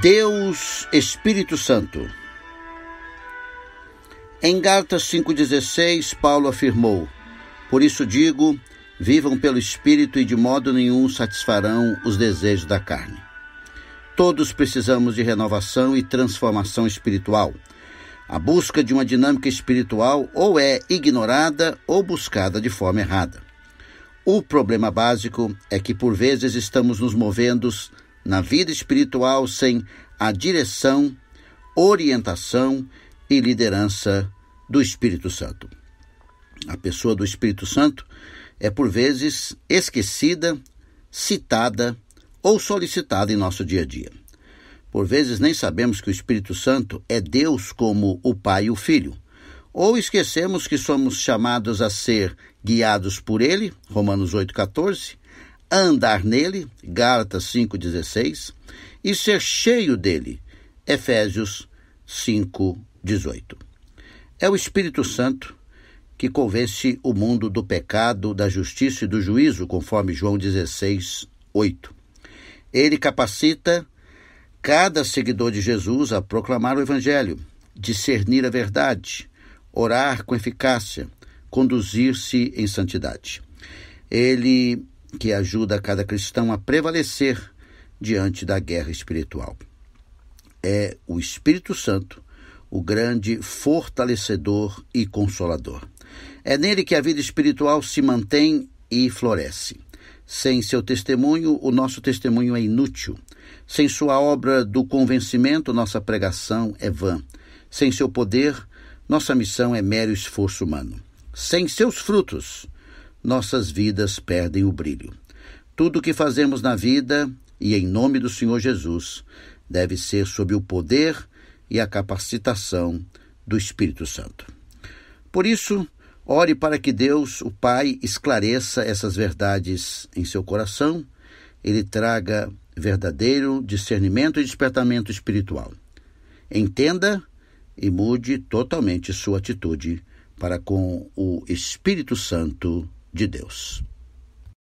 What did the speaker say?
Deus Espírito Santo. Em Gálatas 5,16, Paulo afirmou: Por isso digo, vivam pelo Espírito e de modo nenhum satisfarão os desejos da carne. Todos precisamos de renovação e transformação espiritual. A busca de uma dinâmica espiritual ou é ignorada ou buscada de forma errada. O problema básico é que por vezes estamos nos movendo na vida espiritual sem a direção, orientação e liderança do Espírito Santo. A pessoa do Espírito Santo é por vezes esquecida, citada ou solicitada em nosso dia a dia. Por vezes nem sabemos que o Espírito Santo é Deus como o Pai e o Filho. Ou esquecemos que somos chamados a ser guiados por Ele, Romanos 8,14, andar nele, Gálatas 5,16, e ser cheio dele, Efésios 5,18. É o Espírito Santo que convence o mundo do pecado, da justiça e do juízo, conforme João 16, 8. Ele capacita cada seguidor de Jesus a proclamar o Evangelho, discernir a verdade, orar com eficácia, conduzir-se em santidade. Ele que ajuda cada cristão a prevalecer diante da guerra espiritual. É o Espírito Santo, o grande fortalecedor e consolador. É nele que a vida espiritual se mantém e floresce. Sem seu testemunho, o nosso testemunho é inútil. Sem sua obra do convencimento, nossa pregação é vã. Sem seu poder, nossa missão é mero esforço humano. Sem seus frutos, nossas vidas perdem o brilho. Tudo o que fazemos na vida e em nome do Senhor Jesus deve ser sob o poder e a capacitação do Espírito Santo. Por isso, ore para que Deus, o Pai, esclareça essas verdades em seu coração, ele traga verdadeiro discernimento e despertamento espiritual. Entenda e mude totalmente sua atitude para com o Espírito Santo de Deus.